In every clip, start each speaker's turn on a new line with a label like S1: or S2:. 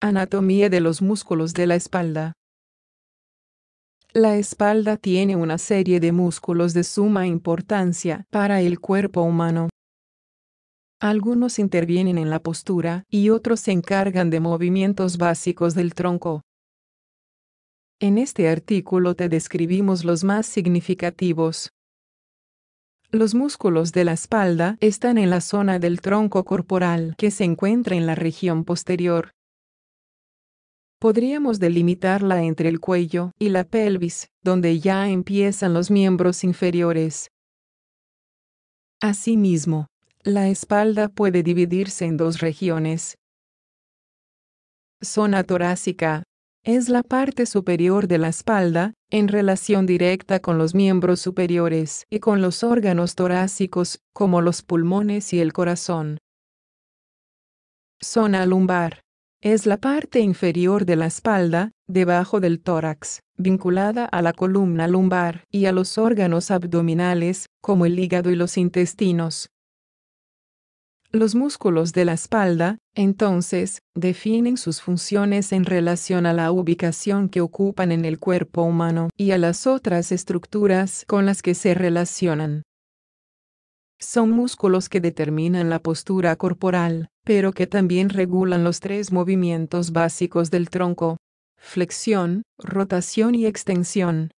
S1: Anatomía de los músculos de la espalda. La espalda tiene una serie de músculos de suma importancia para el cuerpo humano. Algunos intervienen en la postura y otros se encargan de movimientos básicos del tronco. En este artículo te describimos los más significativos. Los músculos de la espalda están en la zona del tronco corporal que se encuentra en la región posterior. Podríamos delimitarla entre el cuello y la pelvis, donde ya empiezan los miembros inferiores. Asimismo, la espalda puede dividirse en dos regiones. Zona torácica, es la parte superior de la espalda, en relación directa con los miembros superiores y con los órganos torácicos, como los pulmones y el corazón. Zona lumbar. Es la parte inferior de la espalda, debajo del tórax, vinculada a la columna lumbar y a los órganos abdominales, como el hígado y los intestinos. Los músculos de la espalda, entonces, definen sus funciones en relación a la ubicación que ocupan en el cuerpo humano y a las otras estructuras con las que se relacionan. Son músculos que determinan la postura corporal, pero que también regulan los tres movimientos básicos del tronco. Flexión, rotación y extensión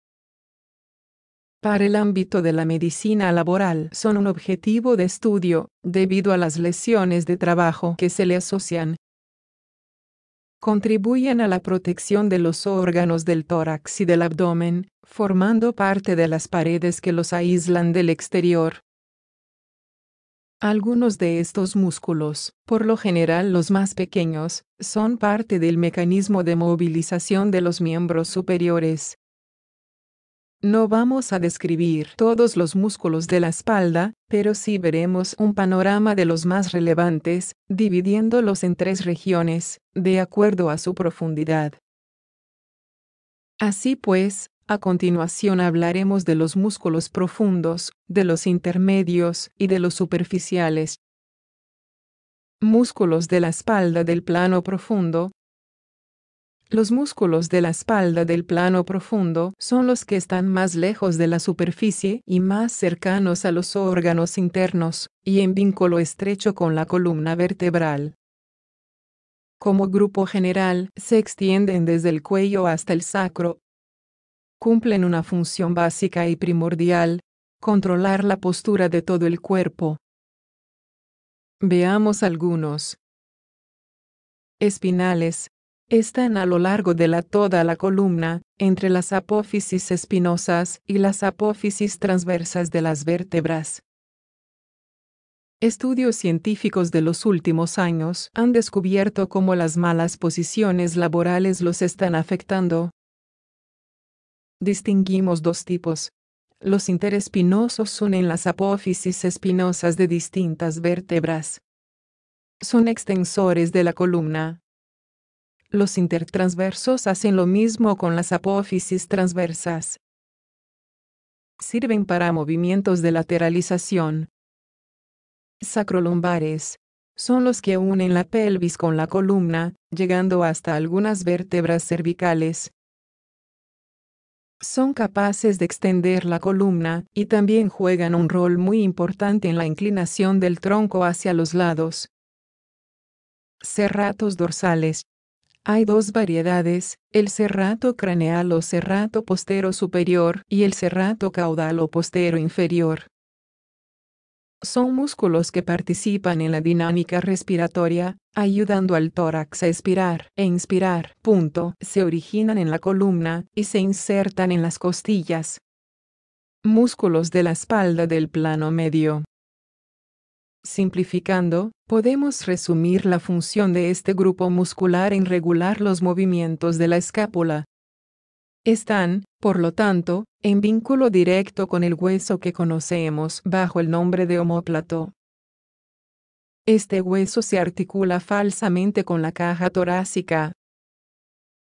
S1: para el ámbito de la medicina laboral son un objetivo de estudio, debido a las lesiones de trabajo que se le asocian. Contribuyen a la protección de los órganos del tórax y del abdomen, formando parte de las paredes que los aíslan del exterior. Algunos de estos músculos, por lo general los más pequeños, son parte del mecanismo de movilización de los miembros superiores, no vamos a describir todos los músculos de la espalda, pero sí veremos un panorama de los más relevantes, dividiéndolos en tres regiones, de acuerdo a su profundidad. Así pues, a continuación hablaremos de los músculos profundos, de los intermedios y de los superficiales. Músculos de la espalda del plano profundo, los músculos de la espalda del plano profundo son los que están más lejos de la superficie y más cercanos a los órganos internos, y en vínculo estrecho con la columna vertebral. Como grupo general, se extienden desde el cuello hasta el sacro. Cumplen una función básica y primordial, controlar la postura de todo el cuerpo. Veamos algunos. Espinales, están a lo largo de la toda la columna, entre las apófisis espinosas y las apófisis transversas de las vértebras. Estudios científicos de los últimos años han descubierto cómo las malas posiciones laborales los están afectando. Distinguimos dos tipos. Los interespinosos son en las apófisis espinosas de distintas vértebras. Son extensores de la columna, los intertransversos hacen lo mismo con las apófisis transversas. Sirven para movimientos de lateralización. Sacrolumbares. Son los que unen la pelvis con la columna, llegando hasta algunas vértebras cervicales. Son capaces de extender la columna y también juegan un rol muy importante en la inclinación del tronco hacia los lados. Cerratos dorsales hay dos variedades, el cerrato craneal o cerrato postero superior y el cerrato caudal o postero inferior. Son músculos que participan en la dinámica respiratoria, ayudando al tórax a expirar e inspirar. Punto. Se originan en la columna y se insertan en las costillas. Músculos de la espalda del plano medio. Simplificando, podemos resumir la función de este grupo muscular en regular los movimientos de la escápula. Están, por lo tanto, en vínculo directo con el hueso que conocemos bajo el nombre de homóplato. Este hueso se articula falsamente con la caja torácica,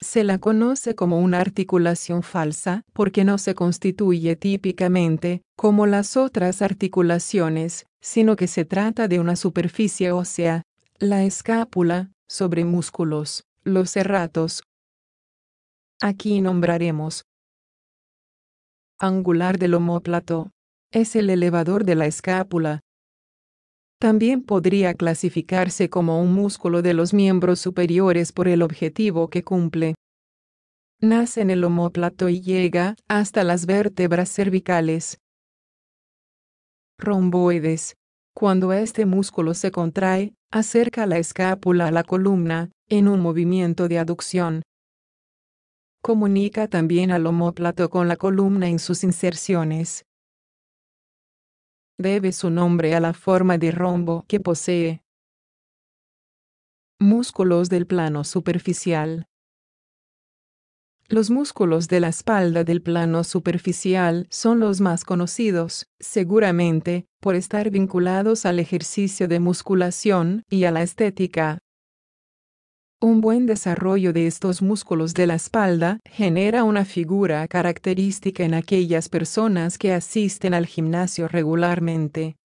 S1: se la conoce como una articulación falsa porque no se constituye típicamente, como las otras articulaciones, sino que se trata de una superficie ósea, la escápula, sobre músculos, los cerratos. Aquí nombraremos angular del homóplato. Es el elevador de la escápula, también podría clasificarse como un músculo de los miembros superiores por el objetivo que cumple. Nace en el homóplato y llega hasta las vértebras cervicales. Romboides. Cuando este músculo se contrae, acerca la escápula a la columna, en un movimiento de aducción. Comunica también al homóplato con la columna en sus inserciones debe su nombre a la forma de rombo que posee. Músculos del plano superficial. Los músculos de la espalda del plano superficial son los más conocidos, seguramente, por estar vinculados al ejercicio de musculación y a la estética, un buen desarrollo de estos músculos de la espalda genera una figura característica en aquellas personas que asisten al gimnasio regularmente.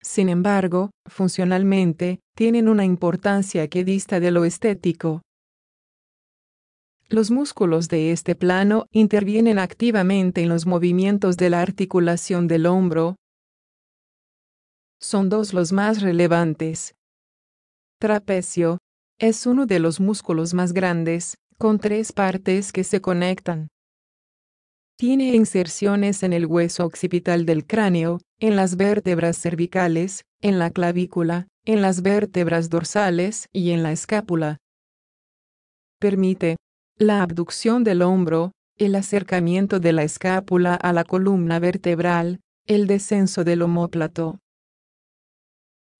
S1: Sin embargo, funcionalmente, tienen una importancia que dista de lo estético. Los músculos de este plano intervienen activamente en los movimientos de la articulación del hombro. Son dos los más relevantes. Trapecio, es uno de los músculos más grandes, con tres partes que se conectan. Tiene inserciones en el hueso occipital del cráneo, en las vértebras cervicales, en la clavícula, en las vértebras dorsales y en la escápula. Permite la abducción del hombro, el acercamiento de la escápula a la columna vertebral, el descenso del homóplato.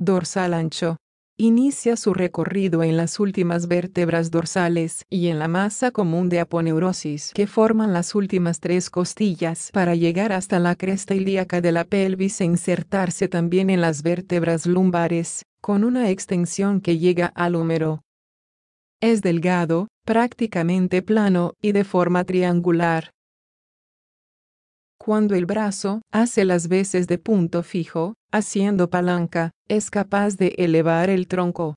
S1: Dorsal ancho inicia su recorrido en las últimas vértebras dorsales y en la masa común de aponeurosis que forman las últimas tres costillas para llegar hasta la cresta ilíaca de la pelvis e insertarse también en las vértebras lumbares, con una extensión que llega al húmero. Es delgado, prácticamente plano y de forma triangular, cuando el brazo hace las veces de punto fijo, haciendo palanca, es capaz de elevar el tronco,